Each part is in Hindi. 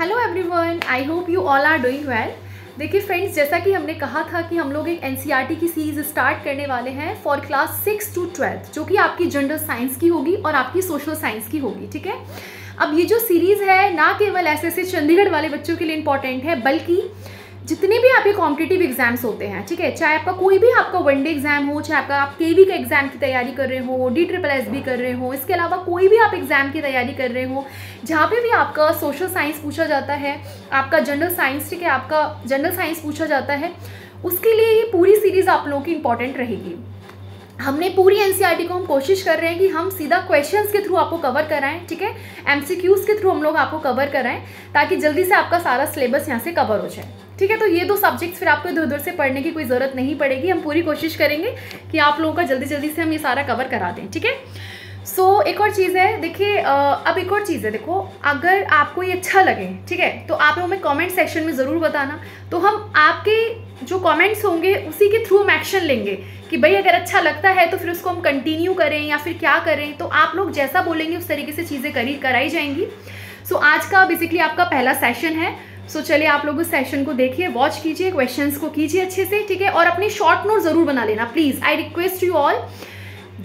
Hello everyone I hope you all are doing well देखिए फ्रेंड्स जैसा कि हमने कहा था कि हम लोग एक एन e की सीरीज़ स्टार्ट करने वाले हैं for class six to twelfth जो कि आपकी जनरल साइंस की होगी और आपकी सोशल साइंस की होगी ठीक है अब ये जो सीरीज़ है ना केवल ऐसे ऐसे चंडीगढ़ वाले बच्चों के लिए इंपॉर्टेंट है बल्कि जितने भी आपके कॉम्पिटेटिव एग्जाम्स होते हैं ठीक है चाहे आपका कोई भी आपका वनडे एग्जाम हो चाहे आपका आप के वी का एग्जाम की तैयारी कर रहे हो डी ट्रिपल एस बी कर रहे हो इसके अलावा कोई भी आप एग्जाम की तैयारी कर रहे हो जहाँ पे भी आपका सोशल साइंस पूछा जाता है आपका जनरल साइंस ठीक है आपका जनरल साइंस पूछा जाता है उसके लिए ये पूरी सीरीज़ आप लोगों की इंपॉर्टेंट रहेगी हमने पूरी एन e को हम कोशिश कर रहे हैं कि हम सीधा क्वेश्चंस के थ्रू आपको कवर कराएं ठीक है एम के थ्रू हम लोग आपको कवर कराएं ताकि जल्दी से आपका सारा सिलेबस यहाँ से कवर हो जाए ठीक है तो ये दो सब्जेक्ट्स फिर आपको इधर उधर से पढ़ने की कोई ज़रूरत नहीं पड़ेगी हम पूरी कोशिश करेंगे कि आप लोगों का जल्दी जल्दी से हम ये सारा कवर करा दें ठीक है सो so, एक और चीज़ है देखिए अब एक और चीज़ है देखो अगर आपको ये अच्छा लगे ठीक है तो आप हमें कमेंट सेक्शन में ज़रूर बताना तो हम आपके जो कमेंट्स होंगे उसी के थ्रू हम एक्शन लेंगे कि भाई अगर अच्छा लगता है तो फिर उसको हम कंटिन्यू करें या फिर क्या करें तो आप लोग जैसा बोलेंगे उस तरीके से चीज़ें करी कराई जाएंगी सो so, आज का बेसिकली आपका पहला सेशन है सो so, चलिए आप लोग उस सेशन को देखिए वॉच कीजिए क्वेश्चंस को कीजिए अच्छे से ठीक है और अपनी शॉर्ट नोट ज़रूर बना लेना please I request you all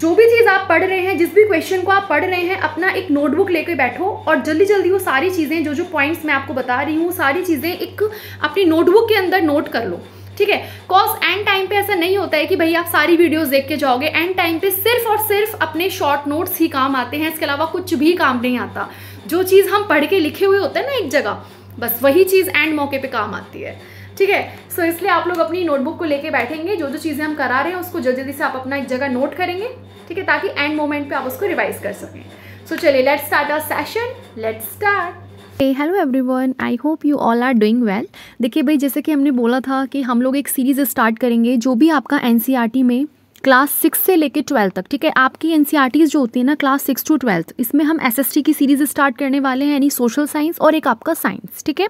जो भी चीज़ आप पढ़ रहे हैं जिस भी क्वेश्चन को आप पढ़ रहे हैं अपना एक नोटबुक लेकर बैठो और जल्दी जल्दी वो सारी चीज़ें जो जो पॉइंट्स मैं आपको बता रही हूँ सारी चीज़ें एक अपनी नोटबुक के अंदर नोट कर लो ठीक है कॉज एंड टाइम पे ऐसा नहीं होता है कि भाई आप सारी वीडियोस देख के जाओगे एंड टाइम पे सिर्फ और सिर्फ अपने शॉर्ट नोट्स ही काम आते हैं इसके अलावा कुछ भी काम नहीं आता जो चीज़ हम पढ़ के लिखे हुए होते हैं ना एक जगह बस वही चीज़ एंड मौके पे काम आती है ठीक है सो इसलिए आप लोग अपनी नोटबुक को लेके बैठेंगे जो जो चीज़ें हम करा रहे हैं उसको जल्दी जल्दी से आप अपना एक जगह नोट करेंगे ठीक है ताकि एंड मोमेंट पे आप उसको रिवाइज कर सकें सो चलिए let's start our session let's start hello everyone I hope you all are doing well देखिए भाई जैसे कि हमने बोला था कि हम लोग एक सीरीज़ स्टार्ट करेंगे जो भी आपका एन e में क्लास सिक्स से लेकर ट्वेल्थ तक ठीक है आपकी एन e जो होती है ना क्लास सिक्स टू ट्वेल्थ इसमें हम एस की सीरीज स्टार्ट करने वाले हैं यानी सोशल साइंस और एक आपका साइंस ठीक है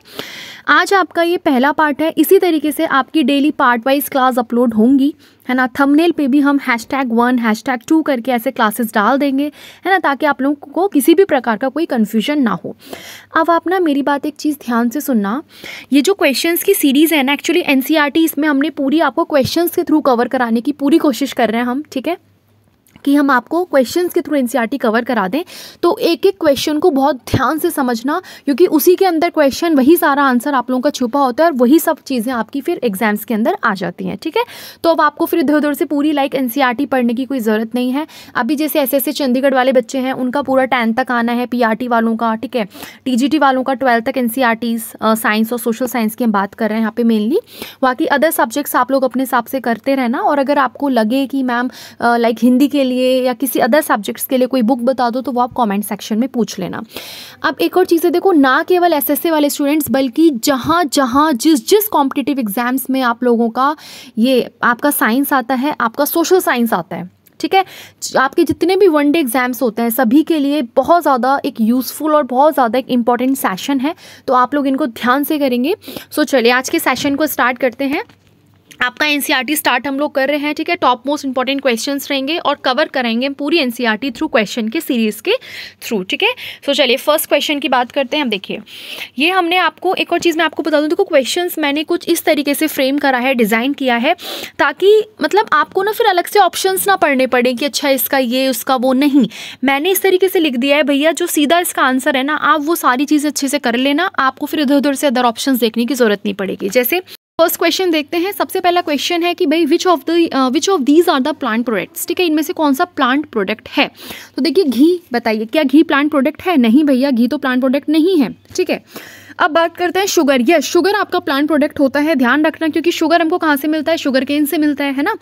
आज आपका ये पहला पार्ट है इसी तरीके से आपकी daily part wise class upload होंगी है ना थंबनेल पे भी हम hashtag one hashtag two करके ऐसे क्लासेस डाल देंगे है ना ताकि आप लोगों को किसी भी प्रकार का कोई कन्फ्यूजन ना हो अब आप ना मेरी बात एक चीज़ ध्यान से सुनना ये जो क्वेश्चन की सीरीज़ है ना एक्चुअली एन e इसमें हमने पूरी आपको क्वेश्चन के थ्रू कवर कराने की पूरी कोशिश कर रहे हैं हम ठीक है कि हम आपको क्वेश्चन के थ्रू एन कवर करा दें तो एक एक क्वेश्चन को बहुत ध्यान से समझना क्योंकि उसी के अंदर क्वेश्चन वही सारा आंसर आप लोगों का छुपा होता है और वही सब चीज़ें आपकी फिर एग्जाम्स के अंदर आ जाती हैं ठीक है तो अब आपको फिर इधर उधर से पूरी लाइक एन पढ़ने की कोई ज़रूरत नहीं है अभी जैसे ऐसे ऐसे चंडीगढ़ वाले बच्चे हैं उनका पूरा टेंथ तक आना है पी e वालों का ठीक है टी वालों का ट्वेल्थ तक एन साइंस और सोशल साइंस की हम बात कर रहे हैं यहाँ पे मेनली बाकी अदर सब्जेक्ट्स आप लोग अपने हिसाब से करते रहना और अगर आपको लगे कि मैम लाइक हिंदी के लिए लिए या किसी अदर सब्जेक्ट्स के लिए कोई बुक बता दो तो वो आप कमेंट सेक्शन में पूछ लेना अब एक और चीज़ें देखो ना केवल एसएससी वाले स्टूडेंट्स बल्कि जहाँ जहाँ जिस जिस कॉम्पिटिटिव एग्ज़ाम्स में आप लोगों का ये आपका साइंस आता है आपका सोशल साइंस आता है ठीक है आपके जितने भी वन डे एग्जाम्स होते हैं सभी के लिए बहुत ज़्यादा एक यूज़फुल और बहुत ज़्यादा एक इम्पॉर्टेंट सेशन है तो आप लोग इनको ध्यान से करेंगे सो so, चलिए आज के सेशन को स्टार्ट करते हैं आपका एनसीईआरटी स्टार्ट e हम लोग कर रहे हैं ठीक है टॉप मोस्ट इंपॉर्टेंट क्वेश्चन रहेंगे और कवर करेंगे पूरी एनसीईआरटी थ्रू क्वेश्चन के सीरीज के थ्रू ठीक है सो चलिए फर्स्ट क्वेश्चन की बात करते हैं हम देखिए ये हमने आपको एक और चीज़ मैं आपको बता दूँ देखो क्वेश्चन मैंने कुछ इस तरीके से फ्रेम करा है डिज़ाइन किया है ताकि मतलब आपको ना फिर अलग से ऑप्शन ना पढ़ने पड़े कि अच्छा इसका ये उसका वो नहीं मैंने इस तरीके से लिख दिया है भैया जो सीधा इसका आंसर है ना आप वो सारी चीज़ें अच्छे से कर लेना आपको फिर इधर उधर से अदर ऑप्शन देखने की ज़रूरत नहीं पड़ेगी जैसे फर्स्ट क्वेश्चन देखते हैं सबसे पहला क्वेश्चन है कि भाई which of the which of these are the plant products ठीक है इनमें से कौन सा प्लांट प्रोडक्ट है तो देखिए घी बताइए क्या घी प्लांट प्रोडक्ट है नहीं भैया घी तो प्लांट प्रोडक्ट नहीं है ठीक है अब बात करते हैं शुगर यस शुगर आपका प्लांट प्रोडक्ट होता है ध्यान रखना क्योंकि शुगर हमको कहाँ से मिलता है शुगर केन से मिलता है है ना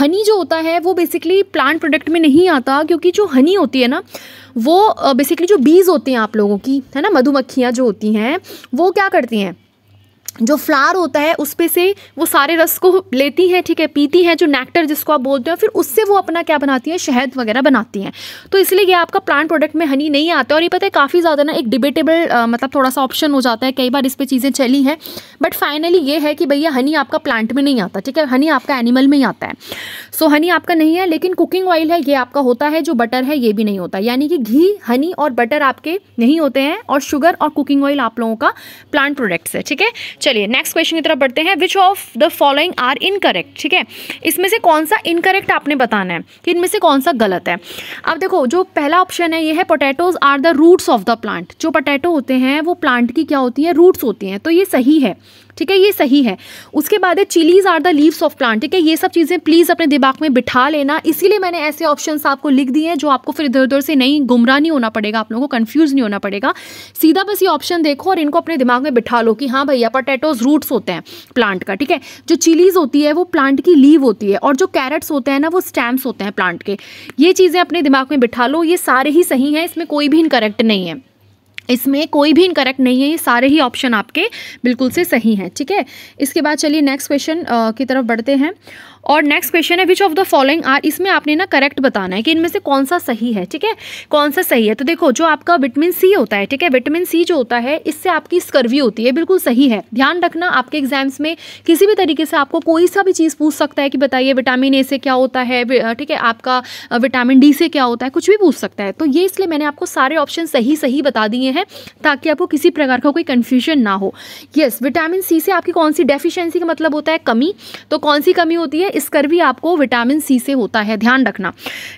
हनी जो होता है वो बेसिकली प्लांट प्रोडक्ट में नहीं आता क्योंकि जो हनी होती है ना वो बेसिकली uh, जो बीज होते हैं आप लोगों की है ना मधुमक्खियाँ जो होती हैं वो क्या करती हैं जो फ्लावर होता है उस पर से वो सारे रस को लेती हैं ठीक है पीती हैं जो नेक्टर जिसको आप बोलते हो फिर उससे वो अपना क्या बनाती हैं शहद वगैरह बनाती हैं तो इसलिए ये आपका प्लांट प्रोडक्ट में हनी नहीं आता और ये पता है काफ़ी ज़्यादा ना एक डिबेटेबल मतलब थोड़ा सा ऑप्शन हो जाता है कई बार इस पर चीज़ें चली हैं बट फाइनली ये है कि भैया हनी आपका प्लांट में नहीं आता ठीक है हनी आपका एनिमल में ही आता है सो हनी आपका नहीं है लेकिन कुकिंग ऑयल है ये आपका होता है जो बटर है ये भी नहीं होता यानी कि घी हनी और बटर आपके नहीं होते हैं और शुगर और कुकिंग ऑयल आप लोगों का प्लांट प्रोडक्ट्स है ठीक है चलिए नेक्स्ट क्वेश्चन की तरफ बढ़ते हैं which of the following are incorrect ठीक है इसमें से कौन सा इनकरेक्ट आपने बताना है कि इनमें से कौन सा गलत है अब देखो जो पहला ऑप्शन है ये है potatoes are the roots of the plant जो पोटैटो होते हैं वो प्लांट की क्या होती है रूट्स होती हैं तो ये सही है ठीक है ये सही है उसके बाद है chillies are the leaves of plant ठीक है ये सब चीज़ें प्लीज़ अपने दिमाग में बिठा लेना इसीलिए मैंने ऐसे ऑप्शन आपको लिख दिए हैं जो आपको फिर इधर उधर से नहीं गुमराह नहीं होना पड़ेगा आप लोगों को कन्फ्यूज़ नहीं होना पड़ेगा सीधा बस ये ऑप्शन देखो और इनको अपने दिमाग में बिठा लो कि हाँ भैया पटेटोज रूट्स होते हैं प्लांट का ठीक है जो चिलीज होती है वो प्लांट की लीव होती है और जो कैरेट्स होते हैं ना वो स्टैम्प्स होते हैं प्लांट के ये चीज़ें अपने दिमाग में बिठा लो ये सारे ही सही हैं इसमें कोई भी इनकरेक्ट नहीं है इसमें कोई भी इनकरेक्ट नहीं है ये सारे ही ऑप्शन आपके बिल्कुल से सही हैं ठीक है इसके बाद चलिए नेक्स्ट क्वेश्चन की तरफ बढ़ते हैं और नेक्स्ट क्वेश्चन है which of the following are इसमें आपने ना करेक्ट बताना है कि इनमें से कौन सा सही है ठीक है कौन सा सही है तो देखो जो आपका विटामिन सी होता है ठीक है विटामिन सी जो होता है इससे आपकी स्कर्वी होती है बिल्कुल सही है ध्यान रखना आपके एग्जाम्स में किसी भी तरीके से आपको कोई सा भी चीज़ पूछ सकता है कि बताइए विटामिन ए से क्या होता है ठीक है आपका विटामिन डी से क्या होता है कुछ भी पूछ सकता है तो ये इसलिए मैंने आपको सारे ऑप्शन सही सही बता दिए हैं ताकि आपको किसी प्रकार का कोई कन्फ्यूजन ना हो यस विटामिन सी से आपकी कौन सी डेफिशिएंसी का मतलब होता है कमी तो कौन सी कमी होती है स्कर्वी आपको विटामिन सी से होता है ध्यान रखना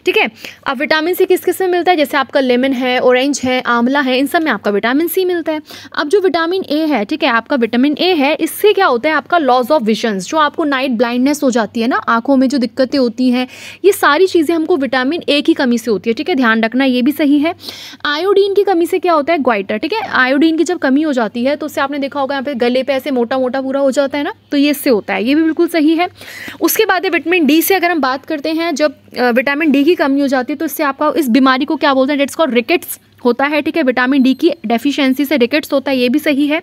ठीक है अब विटामिन सी किस किस में मिलता है जैसे आपका लेमन है ऑरेंज है आंवला है इन सब में आपका विटामिन सी मिलता है अब जो विटामिन ए है ठीक है आपका विटामिन ए है इससे क्या होता है आपका लॉस ऑफ विजन्स जो आपको नाइट ब्लाइंडनेस हो जाती है ना आंखों में जो दिक्कतें होती हैं ये सारी चीज़ें हमको विटामिन ए की कमी से होती है ठीक है ध्यान रखना ये भी सही है आयोडीन की कमी से क्या होता है ग्वाइटर ठीक है आयोडीन की जब कमी हो जाती है तो उससे आपने देखा होगा यहाँ पे गले पे ऐसे मोटा मोटा पूरा हो जाता है ना तो ये इससे होता है ये भी बिल्कुल सही है उसके उसके बाद है विटामिन डी से अगर हम बात करते हैं जब विटामिन डी की कमी हो जाती है तो इससे आपका इस बीमारी को क्या बोलते हैं डेट्स कॉल रिकेट्स होता है ठीक है विटामिन डी की डेफिशिएंसी से रिकेट्स होता है ये भी सही है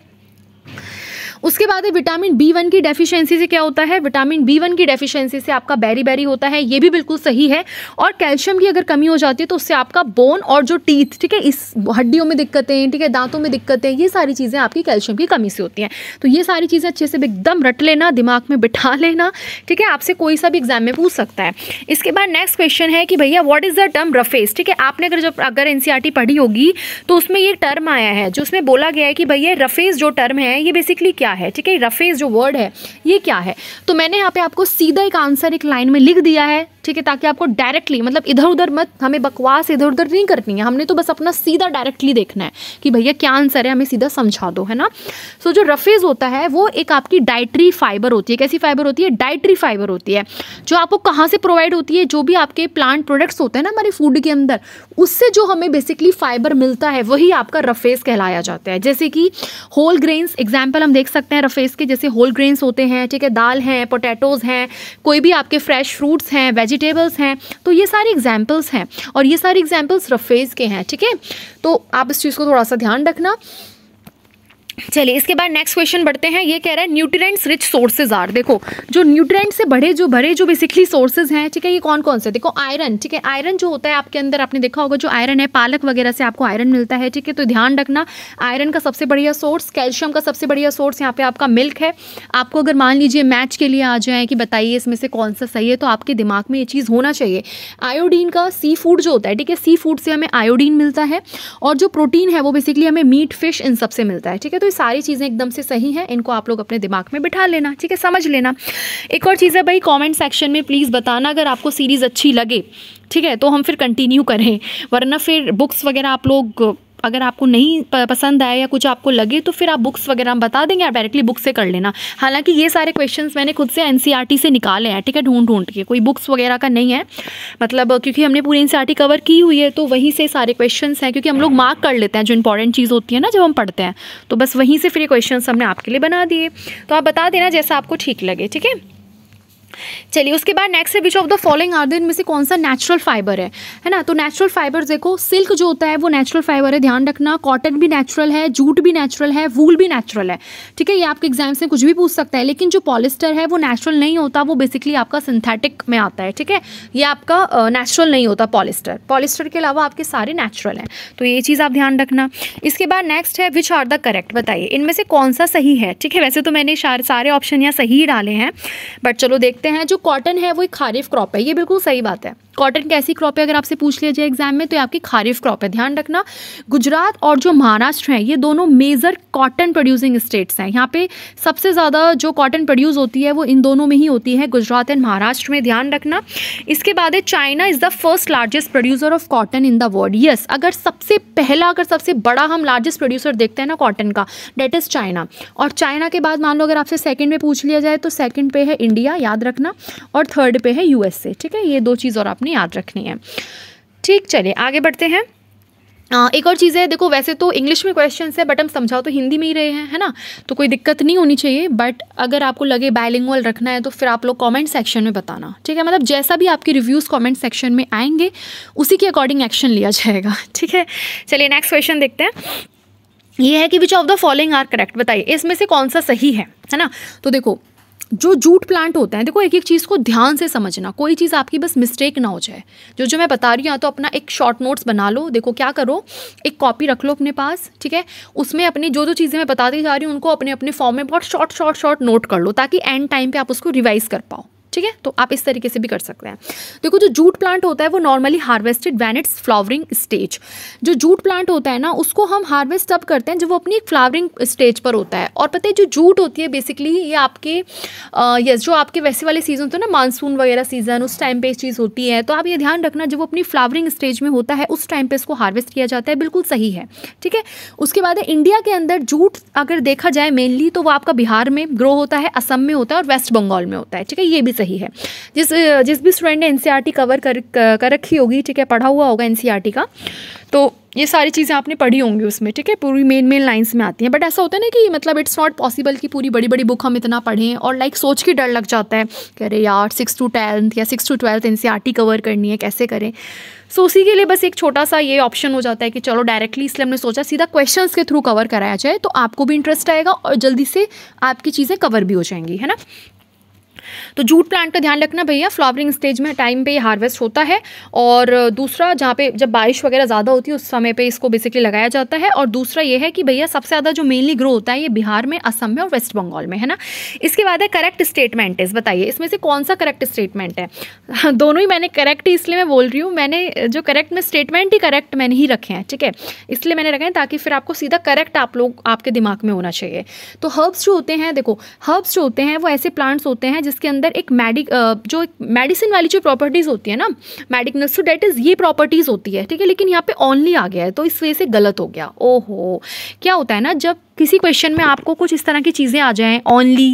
उसके बाद है विटामिन बी वन की डेफिशिएंसी से क्या होता है विटामिन बी वन की डेफिशिएंसी से आपका बैरी बैरी होता है ये भी बिल्कुल सही है और कैल्शियम की अगर कमी हो जाती है तो उससे आपका बोन और जो टीथ ठीक है इस हड्डियों में दिक्कतें ठीक है दांतों में दिक्कतें ये सारी चीज़ें आपकी कैल्शियम की कमी से होती हैं तो ये सारी चीज़ें अच्छे से एकदम रट लेना दिमाग में बिठा लेना ठीक है आपसे कोई सा भी एग्जाम में पूछ सकता है इसके बाद नेक्स्ट क्वेश्चन है कि भैया what is the term roughage ठीक है आपने अगर जब अगर एन e पढ़ी होगी तो उसमें ये टर्म आया है जो उसमें बोला गया है कि भैया रफेज जो टर्म है ये बेसिकली क्या क्या है ठीक है रफेज जो वर्ड है ये क्या है तो मैंने यहाँ पे आपको सीधा एक आंसर एक लाइन में लिख दिया है ठीक है ताकि आपको डायरेक्टली मतलब इधर उधर मत हमें बकवास इधर उधर नहीं करनी है हमने तो बस अपना सीधा डायरेक्टली देखना है कि भैया क्या आंसर है हमें सीधा समझा दो है ना सो so, जो रफेज होता है वो एक आपकी डाइट्री फाइबर होती है कैसी फाइबर होती है डाइट्री फाइबर होती है जो आपको कहाँ से प्रोवाइड होती है जो भी आपके प्लांट प्रोडक्ट्स होते हैं ना हमारे फूड के अंदर उससे जो हमें बेसिकली फाइबर मिलता है वही आपका रफेज कहलाया जाता है जैसे कि होल ग्रेन्स एग्जाम्पल हम देख सकते हैं रफेज के जैसे होल ग्रेन्स होते हैं ठीक है दाल हैं पोटैटोज़ हैं कोई भी आपके फ्रेश फ्रूट्स हैं वेज वेजिटेबल्स हैं तो ये सारे एग्जाम्पल्स हैं और ये सारे एग्जाम्पल्स रफेज़ के हैं ठीक है तो आप इस चीज़ को थोड़ा सा ध्यान रखना चलिए इसके बाद नेक्स्ट क्वेश्चन बढ़ते हैं ये कह रहा है न्यूट्रिएंट्स रिच सोर्सेज आर देखो जो न्यूट्रिएंट्स से बढ़े जो भरे जो बेसिकली सोर्सेज हैं ठीक है ये कौन कौन से देखो आयरन ठीक है आयरन जो होता है आपके अंदर आपने देखा होगा जो आयरन है पालक वगैरह से आपको आयरन मिलता है ठीक है तो ध्यान रखना आयरन का सबसे बढ़िया सोर्स कैल्शियम का सबसे बढ़िया सोर्स यहाँ पे आपका मिल्क है आपको अगर मान लीजिए मैच के लिए आ जाए कि बताइए इसमें से कौन सा सही है तो आपके दिमाग में ये चीज़ होना चाहिए आयोडीन का सी फूड जो होता है ठीक है सी फूड से हमें आयोडीन मिलता है और जो प्रोटीन है वो बेसिकली हमें मीट फिश इन सबसे मिलता है ठीक है तो ये सारी चीज़ें एकदम से सही हैं इनको आप लोग अपने दिमाग में बिठा लेना ठीक है समझ लेना एक और चीज़ है भाई कॉमेंट सेक्शन में प्लीज़ बताना अगर आपको सीरीज़ अच्छी लगे ठीक है तो हम फिर कंटिन्यू करें वरना फिर बुक्स वगैरह आप लोग अगर आपको नहीं पसंद आए या कुछ आपको लगे तो फिर आप बुक्स वगैरह हम बता देंगे आप डायरेक्टली बुक से कर लेना हालांकि ये सारे क्वेश्चन मैंने खुद से एन e से निकाले हैं ठीक है ढूंढ ढूंढ के कोई बुक्स वगैरह का नहीं है मतलब क्योंकि हमने पूरी एन कवर e की हुई है तो वहीं से सारे क्वेश्चन हैं क्योंकि हम लोग मार्क कर लेते हैं जो इंपॉर्टेंट चीज़ होती है ना जब हम पढ़ते हैं तो बस वहीं से फिर ये क्वेश्चन हमने आपके लिए बना दिए तो आप बता देना जैसा आपको ठीक लगे ठीक है चलिए उसके बाद नेक्स्ट है which of the following are दिन में से कौन सा नेचुरल फाइबर है है ना तो नेचुरल फाइबर देखो सिल्क जो होता है वो नेचुरल फाइबर है ध्यान रखना कॉटन भी नेचुरल है जूट भी नेचुरल है वूल भी नेचुरल है ठीक है ये आपके एग्जाम से कुछ भी पूछ सकता है लेकिन जो पॉलिस्टर है वो नेचुरल नहीं होता वो बेसिकली आपका सिंथेटिक में आता है ठीक है ये आपका नेचुरल नहीं होता पॉलिस्टर पॉलिस्टर के अलावा आपके सारे नेचुरल हैं तो ये चीज़ आप ध्यान रखना इसके बाद नेक्स्ट है विच आर द करेक्ट बताइए इनमें से कौन सा सही है ठीक है वैसे तो मैंने सारे ऑप्शन यहाँ सही डाले हैं बट चलो देख देखते हैं जो कॉटन है वो एक खारिफ क्रॉप है ये बिल्कुल सही बात है कॉटन कैसी क्रॉप है अगर आपसे पूछ लिया जाए एग्जाम में तो ये आपकी खारिफ क्रॉप है ध्यान रखना गुजरात और जो महाराष्ट्र हैं ये दोनों मेजर कॉटन प्रोड्यूसिंग स्टेट्स हैं यहाँ पे सबसे ज़्यादा जो कॉटन प्रोड्यूस होती है वो इन दोनों में ही होती है गुजरात एंड महाराष्ट्र में ध्यान रखना इसके बाद है China is the first largest producer of cotton in the world yes अगर सबसे पहला अगर सबसे बड़ा हम लार्जेस्ट प्रोड्यूसर देखते हैं ना कॉटन का डेट इज़ चाइना और चाइना के बाद मान लो अगर आपसे सेकेंड में पूछ लिया जाए तो सेकेंड पे है इंडिया याद रखना और थर्ड पे है यूएसए ठीक है ये दो चीज़ और आप आपने याद रखनी है ठीक चलिए आगे बढ़ते हैं एक और चीज़ है देखो वैसे तो इंग्लिश में क्वेश्चन है बट हम समझाओ तो हिंदी में ही रहे हैं है ना तो कोई दिक्कत नहीं होनी चाहिए बट अगर आपको लगे बायलिंगल रखना है तो फिर आप लोग कमेंट सेक्शन में बताना ठीक है मतलब जैसा भी आपके रिव्यूज़ कमेंट सेक्शन में आएंगे उसी के अकॉर्डिंग एक्शन लिया जाएगा ठीक है चलिए नेक्स्ट क्वेश्चन देखते हैं ये है कि which of the following are correct बताइए इसमें से कौन सा सही है है ना तो देखो जो जूट प्लांट होते हैं देखो एक एक चीज़ को ध्यान से समझना कोई चीज़ आपकी बस मिस्टेक ना हो जाए जो जो मैं बता रही हूँ तो अपना एक शॉर्ट नोट्स बना लो देखो क्या करो एक कॉपी रख लो अपने पास ठीक है उसमें अपनी जो जो चीज़ें मैं बताती जा रही हूँ उनको अपने अपने फॉर्म में बहुत शॉर्ट शॉर्ट शॉर्ट नोट कर लो ताकि एंड टाइम पर आप उसको रिवाइज़ कर पाओ ठीक है तो आप इस तरीके से भी कर सकते हैं देखो जो जूट प्लांट होता है वो normally harvested when it's flowering stage जो जूट प्लांट होता है ना उसको हम हार्वेस्ट तब करते हैं जब वो अपनी एक फ्लावरिंग स्टेज पर होता है और पता है जो जूट होती है बेसिकली ये आपके यस जो आपके वैसे वाले सीजन होते हैं ना मानसून वगैरह सीजन उस टाइम पर ये चीज़ होती है तो आप ये ध्यान रखना जब वो अपनी फ्लावरिंग स्टेज में होता है उस टाइम पर इसको हार्वेस्ट किया जाता है बिल्कुल सही है ठीक है उसके बाद इंडिया के अंदर जूट अगर देखा जाए मेनली तो वो आपका बिहार में ग्रो होता है असम में होता है और वेस्ट बंगाल में होता है ठीक है ये भी सही है जिस जिस भी स्टूडेंट ने एन कवर e कर कर रखी होगी ठीक है पढ़ा हुआ होगा एन e का तो ये सारी चीज़ें आपने पढ़ी होंगी उसमें ठीक है पूरी मेन मेन लाइंस में आती हैं बट ऐसा होता है ना कि मतलब इट्स नॉट पॉसिबल कि पूरी बड़ी बड़ी बुक हम इतना पढ़ें और लाइक सोच के डर लग जाता है कि अरे यार सिक्स टू टेंथ या सिक्स टू ट्वेल्थ टी कवर करनी है कैसे करें सो so, उसी के लिए बस एक छोटा सा ये ऑप्शन हो जाता है कि चलो डायरेक्टली इसलिए हमने सोचा सीधा क्वेश्चन के थ्रू कवर कराया जाए तो आपको भी इंटरेस्ट आएगा और जल्दी से आपकी चीज़ें कवर भी हो जाएंगी है ना तो जूट प्लांट का ध्यान रखना भैया फ्लावरिंग स्टेज में टाइम पे हार्वेस्ट होता है और दूसरा जहाँ पे जब बारिश वगैरह ज़्यादा होती है उस समय पर इसको बेसिकली लगाया जाता है और दूसरा ये है कि भैया सबसे ज़्यादा जो मेनली ग्रो होता है ये बिहार में असम में और वेस्ट बंगाल में है ना इसके बाद है करेक्ट स्टेटमेंट इस बताइए इसमें से कौन सा करेक्ट स्टेटमेंट है दोनों ही मैंने करेक्ट इसलिए मैं बोल रही हूँ मैंने जो करेक्ट में स्टेटमेंट ही करेक्ट मैंने ही रखे हैं ठीक है इसलिए मैंने रखे हैं ताकि फिर आपको सीधा करेक्ट आप लोग आपके दिमाग में होना चाहिए तो हर्ब्स जो होते हैं देखो हर्ब्स जो होते हैं वो ऐसे प्लांट्स होते हैं जिसके इसके अंदर एक मेडिक जो एक मेडिसिन वाली जो प्रॉपर्टीज़ होती है ना मेडिकल सो डेट इज़ ये प्रॉपर्टीज़ होती है ठीक है लेकिन यहाँ पे ओनली आ गया है तो इस वजह से गलत हो गया ओहो क्या होता है ना जब किसी क्वेश्चन में आपको कुछ इस तरह की चीज़ें आ जाएँ ओनली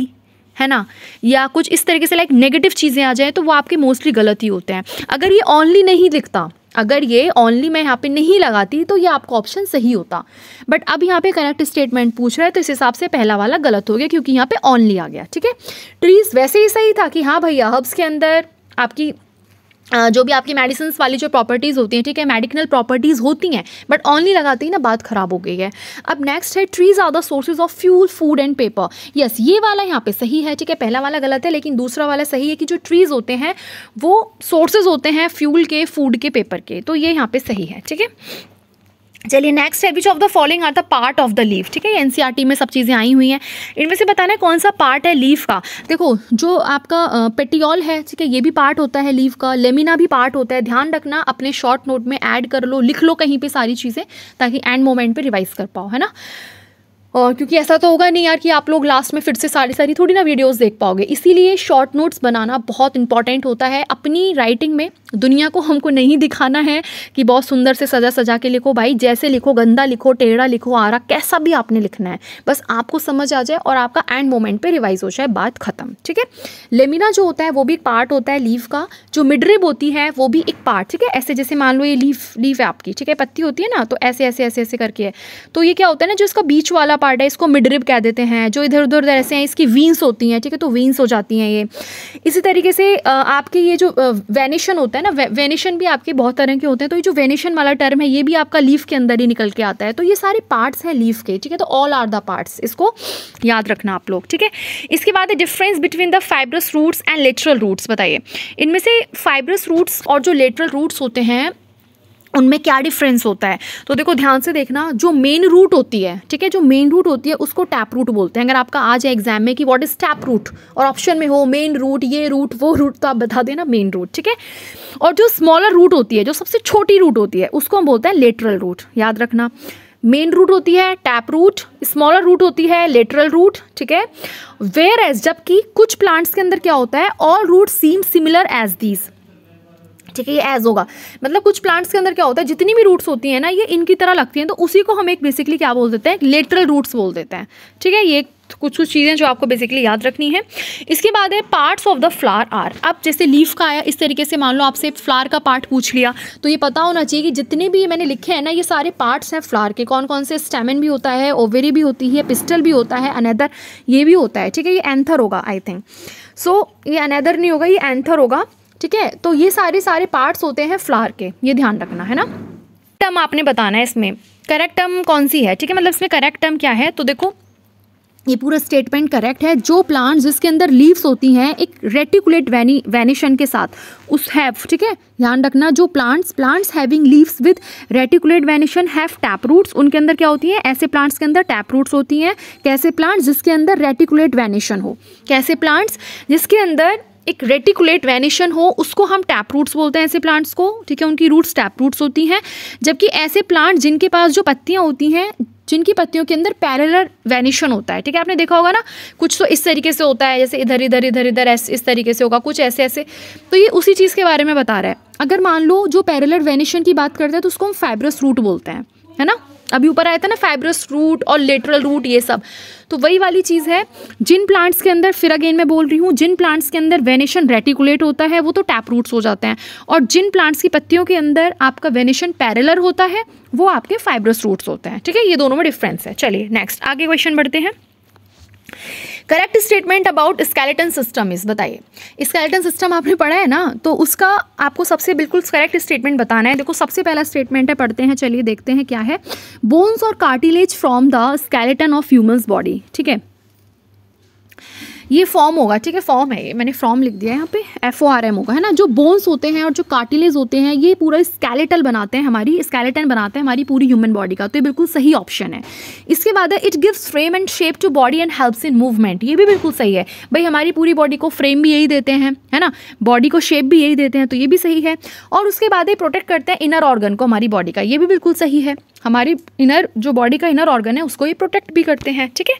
है ना या कुछ इस तरीके से लाइक नेगेटिव चीज़ें आ जाएँ तो वो आपके मोस्टली गलत ही होते हैं अगर ये ओनली नहीं लिखता अगर ये ओनली मैं यहाँ पे नहीं लगाती तो ये आपका ऑप्शन सही होता बट अब यहाँ पे कनेक्ट स्टेटमेंट पूछ रहा है तो इस हिसाब से पहला वाला गलत हो गया क्योंकि यहाँ पे ओनली आ गया ठीक है ट्रीज़ वैसे ही सही था कि हाँ भैया हब्स के अंदर आपकी जो भी आपकी मेडिसिन वाली जो प्रॉपर्टीज़ होती हैं ठीक है मेडिकल प्रॉपर्टीज़ होती हैं बट ऑनली लगाते ही ना बात ख़राब हो गई है अब नेक्स्ट है trees are the sources of fuel food and paper yes ये वाला यहाँ पे सही है ठीक है पहला वाला गलत है लेकिन दूसरा वाला सही है कि जो ट्रीज़ होते हैं वो सोर्सेज होते हैं फ्यूल के फूड के पेपर के तो ये यहाँ पर सही है ठीक है चलिए नेक्स्ट है which of the following are the part of the leaf ठीक है एन e में सब चीज़ें आई हुई हैं इनमें से बताना है कौन सा पार्ट है लीफ का देखो जो आपका पेटियोल है ठीक है ये भी पार्ट होता है लीफ का लेमिना भी पार्ट होता है ध्यान रखना अपने शॉर्ट नोट में ऐड कर लो लिख लो कहीं पे सारी चीज़ें ताकि एंड मोमेंट पे रिवाइज कर पाओ है ना और क्योंकि ऐसा तो होगा नहीं यार कि आप लोग लास्ट में फिर से सारी सारी थोड़ी ना वीडियोस देख पाओगे इसीलिए शॉर्ट नोट्स बनाना बहुत इंपॉर्टेंट होता है अपनी राइटिंग में दुनिया को हमको नहीं दिखाना है कि बहुत सुंदर से सजा सजा के लिखो भाई जैसे लिखो गंदा लिखो टेढ़ा लिखो आरा कैसा भी आपने लिखना है बस आपको समझ आ जाए और आपका एंड मोमेंट पर रिवाइज हो जाए बात ख़त्म ठीक है लेमिना जो होता है वो भी एक पार्ट होता है लीव का जो मिडरेब होती है वो भी एक पार्ट ठीक है ऐसे जैसे मान लो ये लीव लीव है आपकी ठीक है पत्ती होती है ना तो ऐसे ऐसे ऐसे ऐसे करके है तो ये क्या होता है ना जो इसका बीच वाला पार्ट पार्ट है इसको मिडरिप कह देते हैं जो इधर उधर ऐसे हैं इसकी वीन्स होती हैं ठीक है तो वीन्स हो जाती हैं ये इसी तरीके से आपके ये जो वेनेशन होता है ना वे, वेनेशन भी आपके बहुत तरह के होते हैं तो ये जो वेनेशन वाला टर्म है ये भी आपका लीफ के अंदर ही निकल के आता है तो ये सारे पार्ट्स हैं लीफ के ठीक है तो ऑल आर द पार्ट्स इसको याद रखना आप लोग ठीक है इसके बाद difference between the fibrous roots and lateral roots बताइए इनमें से फाइब्रस रूट्स और जो लेटरल रूट्स होते हैं उनमें क्या डिफरेंस होता है तो देखो ध्यान से देखना जो मेन रूट होती है ठीक है जो मेन रूट होती है उसको टैप रूट बोलते हैं अगर आपका आ जाए एग्जाम में कि व्हाट इज़ टैप रूट और ऑप्शन में हो मेन रूट ये रूट वो रूट तो आप बता देना मेन रूट ठीक है और जो स्मॉलर रूट होती है जो सबसे छोटी रूट होती है उसको हम बोलते हैं लेटरल रूट याद रखना मेन रूट होती है टैप रूट स्मॉलर रूट होती है लेटरल रूट ठीक है वेयर एज जबकि कुछ प्लांट्स के अंदर क्या होता है all root seem similar as these ठीक है ये एज होगा मतलब कुछ प्लांट्स के अंदर क्या होता है जितनी भी रूट्स होती हैं ना ये इनकी तरह लगती हैं तो उसी को हम एक बेसिकली क्या बोल देते हैं लेटरल रूट्स बोल देते हैं ठीक है ये कुछ कुछ चीज़ें जो आपको बेसिकली याद रखनी है इसके बाद है parts of the flower are अब जैसे लीफ का आया इस तरीके से मान लो आपसे फ्लावर का पार्ट पूछ लिया तो ये पता होना चाहिए कि जितने भी मैंने लिखे हैं ना ये सारे पार्ट्स हैं फ्लावर के कौन कौन से स्टेमिन भी होता है ओवेरी भी होती है पिस्टल भी होता है अनैदर ये भी होता है ठीक है ये एंथर होगा आई थिंक सो ये अनैदर नहीं होगा ये एंथर होगा ठीक है तो ये सारे सारे पार्ट्स होते हैं फ्लावर के ये ध्यान रखना है ना टर्म आपने बताना है इसमें करेक्ट टर्म कौन सी है ठीक है मतलब इसमें करेक्ट टर्म क्या है तो देखो ये पूरा स्टेटमेंट करेक्ट है जो प्लांट जिसके अंदर लीव्स होती हैं एक रेटिकुलेट वैनी वैनिशन के साथ उस हैव ठीक है ध्यान रखना जो plants plants having leaves with reticulate venation have tap roots उनके अंदर क्या होती हैं ऐसे प्लांट्स के अंदर टैप रूट्स होती हैं कैसे प्लांट्स जिसके अंदर रेटिकुलेट वैनिशन हो कैसे प्लांट्स जिसके अंदर एक रेटिकुलेट वेनिशन हो उसको हम टैप रूट्स बोलते हैं ऐसे प्लांट्स को ठीक है उनकी रूट्स टैप रूट्स होती हैं जबकि ऐसे प्लांट जिनके पास जो पत्तियाँ होती हैं जिनकी पत्तियों के अंदर पैरेलल वेनिशन होता है ठीक है आपने देखा होगा ना कुछ तो इस तरीके से होता है जैसे इधर इधर इधर इधर ऐसे इस तरीके से होगा कुछ ऐसे ऐसे तो ये उसी चीज़ के बारे में बता रहा है अगर मान लो जो पैरेलल वेनिशन की बात करते हैं तो उसको हम फाइब्रस रूट बोलते हैं है ना अभी ऊपर आया था ना फाइब्रस रूट और लेटरल रूट ये सब तो वही वाली चीज़ है जिन प्लांट्स के अंदर फिर अगेन मैं बोल रही हूँ जिन प्लांट्स के अंदर वेनेशन रेटिकुलेट होता है वो तो टैप रूट्स हो जाते हैं और जिन प्लांट्स की पत्तियों के अंदर आपका वेनेशन पैरेलर होता है वो आपके फाइब्रस रूट्स होते हैं ठीक है ये दोनों में डिफरेंस है चलिए नेक्स्ट आगे क्वेश्चन बढ़ते हैं correct statement about skeleton system इस बताइए स्केलेटन सिस्टम आपने पढ़ा है ना तो उसका आपको सबसे बिल्कुल करेक्ट स्टेटमेंट बताना है देखो सबसे पहला स्टेटमेंट है पढ़ते हैं चलिए देखते हैं क्या है बोन्स और cartilage from the skeleton of humans body ठीक है ये फॉर्म होगा ठीक है फॉर्म है ये मैंने फॉर्म लिख दिया है यहाँ पे एफ ओ आर एम होगा है ना जो बोन्स होते हैं और जो कार्टिलेज होते हैं ये पूरा स्केलेटल बनाते हैं हमारी स्केलेटन बनाते हैं हमारी पूरी ह्यूमन बॉडी का तो ये बिल्कुल सही ऑप्शन है इसके बाद है it gives frame and shape to body and helps in movement ये भी बिल्कुल सही है भाई हमारी पूरी बॉडी को फ्रेम भी यही देते हैं है ना बॉडी को शेप भी यही देते हैं तो ये भी सही है और उसके बाद ये प्रोटेक्ट करते हैं इनर ऑर्गन को हमारी बॉडी का ये भी बिल्कुल सही है हमारी इनर जो बॉडी का इनर ऑर्गन है उसको ये प्रोटेक्ट भी करते हैं ठीक है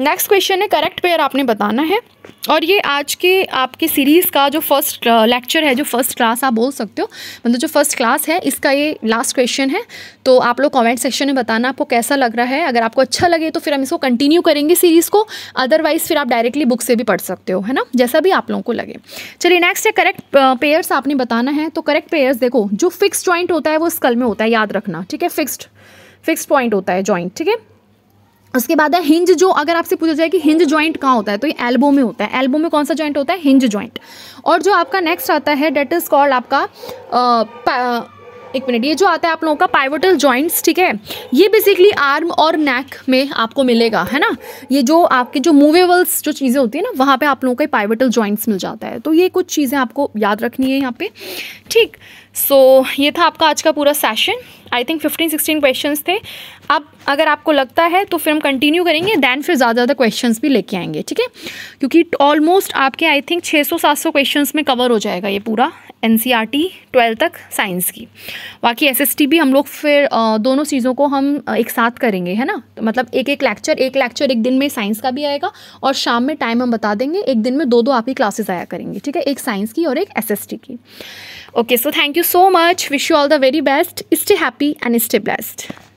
नेक्स्ट क्वेश्चन है करेक्ट पेयर आपने बताना है और ये आज के आपके सीरीज़ का जो फर्स्ट लेक्चर uh, है जो फर्स्ट क्लास आप बोल सकते हो मतलब जो फर्स्ट क्लास है इसका ये लास्ट क्वेश्चन है तो आप लोग कमेंट सेक्शन में बताना आपको कैसा लग रहा है अगर आपको अच्छा लगे तो फिर हम इसको कंटिन्यू करेंगे सीरीज़ को अदरवाइज़ फिर आप डायरेक्टली बुक से भी पढ़ सकते हो है ना जैसा भी आप लोगों को लगे चलिए नेक्स्ट है करेक्ट पेयर्स uh, आपने बताना है तो करेक्ट पेयर्स देखो जो फिक्स जॉइंट होता है वो स्कल में होता है याद रखना ठीक है फिक्स्ड फिक्स पॉइंट होता है जॉइंट ठीक है उसके बाद है हिंज जो अगर आपसे पूछा जाए कि हिंज ज्वाइंट कहाँ होता है तो ये एल्बो में होता है एल्बो में कौन सा ज्वाइंट होता है हिंज ज्वाइंट और जो आपका नेक्स्ट आता है डेट इज़ कॉल्ड आपका आ, एक मिनट ये जो आता है आप लोगों का पाइवोटल जॉइंट्स ठीक है ये बेसिकली आर्म और नेक में आपको मिलेगा है ना ये जो आपके जो मूवेबल्स जो चीज़ें होती है ना वहाँ पे आप लोगों का पाइवोटल जॉइंट्स मिल जाता है तो ये कुछ चीज़ें आपको याद रखनी है यहाँ पे ठीक सो so, ये था आपका आज का पूरा session I think fifteen sixteen question थे अब अगर आपको लगता है तो फिर हम कंटिन्यू करेंगे दैन फिर ज़्यादा ज़्यादा क्वेश्चन भी लेके आएंगे ठीक है क्योंकि ऑलमोस्ट आपके आई थिंक छः सौ सात सौ क्वेश्चन में कवर हो जाएगा ये पूरा N C R T twelfth तक साइंस की बाकी एस एस टी भी हम लोग फिर दोनों चीज़ों को हम एक साथ करेंगे है ना तो मतलब एक एक लेक्चर एक लेक्चर एक दिन में साइंस का भी आएगा और शाम में टाइम हम बता देंगे एक दिन में दो दो आपकी क्लासेस आया करेंगे ठीक है एक साइंस की और एक एस एस टी की okay so thank you so much wish you all the very best stay happy copy and stay blessed.